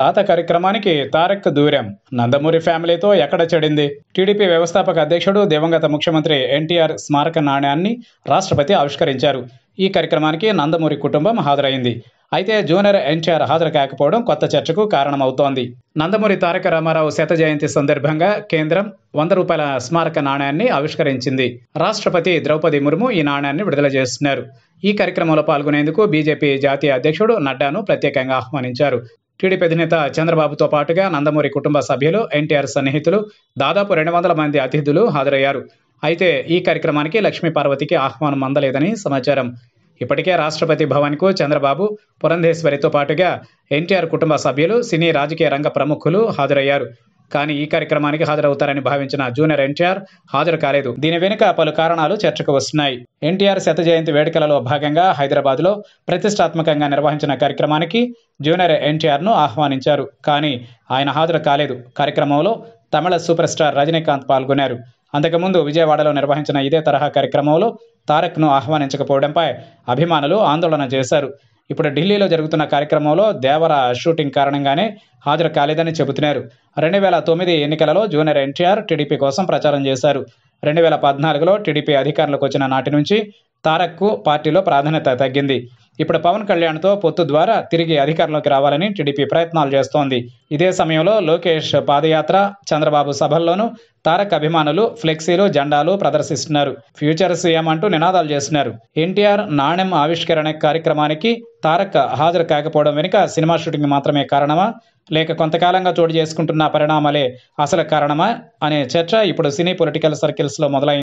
తాత కార్యక్రమానికి తారక్ దూరం నందమూరి ఫ్యామిలీతో ఎక్కడ చెడింది టీడీపీ వ్యవస్థాపక అధ్యక్షుడు దివంగత ముఖ్యమంత్రి ఎన్టీఆర్ స్మారక నాణ్యాన్ని రాష్ట్రపతి ఆవిష్కరించారు ఈ కార్యక్రమానికి నందమూరి కుటుంబం హాజరైంది అయితే జూనియర్ ఎన్టీఆర్ హాజరు కాకపోవడం కొత్త చర్చకు కారణమవుతోంది నందమూరి తారక రామారావు శత జయంతి సందర్భంగా కేంద్రం వంద రూపాయల స్మారక నాణ్యాన్ని ఆవిష్కరించింది రాష్ట్రపతి ద్రౌపది ముర్ము ఈ నాణ్యాన్ని విడుదల చేస్తున్నారు ఈ కార్యక్రమంలో పాల్గొనేందుకు బీజేపీ జాతీయ అధ్యక్షుడు నడ్డాను ప్రత్యేకంగా ఆహ్వానించారు టీడీపీ అధినేత చంద్రబాబుతో పాటుగా నందమూరి కుటుంబ సభ్యులు ఎన్టీఆర్ సన్నిహితులు దాదాపు రెండు వందల మంది అతిథులు హాజరయ్యారు అయితే ఈ కార్యక్రమానికి లక్ష్మీ పార్వతికి ఆహ్వానం అందలేదని సమాచారం ఇప్పటికే రాష్ట్రపతి భవన్కు చంద్రబాబు పురంధేశ్వరితో పాటుగా ఎన్టీఆర్ కుటుంబ సభ్యులు సినీ రాజకీయ రంగ ప్రముఖులు హాజరయ్యారు కానీ ఈ కార్యక్రమానికి హాజరవుతారని భావించిన జూనియర్ ఎన్టీఆర్ హాజరు కాలేదు దీని వెనుక పలు కారణాలు చర్చకు వస్తున్నాయి ఎన్టీఆర్ శత జయంతి వేడుకలలో భాగంగా హైదరాబాద్లో ప్రతిష్టాత్మకంగా నిర్వహించిన కార్యక్రమానికి జూనియర్ ఎన్టీఆర్ను ఆహ్వానించారు కానీ ఆయన హాజరు కాలేదు కార్యక్రమంలో తమిళ సూపర్ స్టార్ రజనీకాంత్ పాల్గొన్నారు అంతకుముందు విజయవాడలో నిర్వహించిన ఇదే తరహా కార్యక్రమంలో తారక్ ను ఆహ్వానించకపోవడంపై అభిమానులు ఆందోళన చేశారు ఇప్పుడు ఢిల్లీలో జరుగుతున్న కార్యక్రమంలో దేవర షూటింగ్ కారణంగానే హాజరు కాలేదని చెబుతున్నారు రెండు వేల తొమ్మిది ఎన్నికలలో జూనియర్ ఎన్టీఆర్ టీడీపీ కోసం ప్రచారం చేశారు రెండు వేల పద్నాలుగులో టీడీపీ అధికారంలోకి వచ్చిన నాటి నుంచి తారక్కు పార్టీలో ప్రాధాన్యత తగ్గింది ఇప్పుడు పవన్ కళ్యాణ్తో పొత్తు ద్వారా తిరిగి అధికారంలోకి రావాలని టీడీపీ ప్రయత్నాలు చేస్తోంది ఇదే సమయంలో లోకేష్ పాదయాత్ర చంద్రబాబు సభల్లోనూ తారక్ అభిమానులు ఫ్లెక్సీలు జెండాలు ప్రదర్శిస్తున్నారు ఫ్యూచర్ సీఎం అంటూ నినాదాలు చేస్తున్నారు ఎన్టీఆర్ నాణ్యం ఆవిష్కరణ కార్యక్రమానికి తారక్ హాజరు కాకపోవడం వెనుక సినిమా షూటింగ్ మాత్రమే కారణమా లేక కొంతకాలంగా చోటు చేసుకుంటున్న పరిణామాలే అసలు కారణమా అనే చర్చ ఇప్పుడు సినీ పొలిటికల్ సర్కిల్స్లో మొదలైంది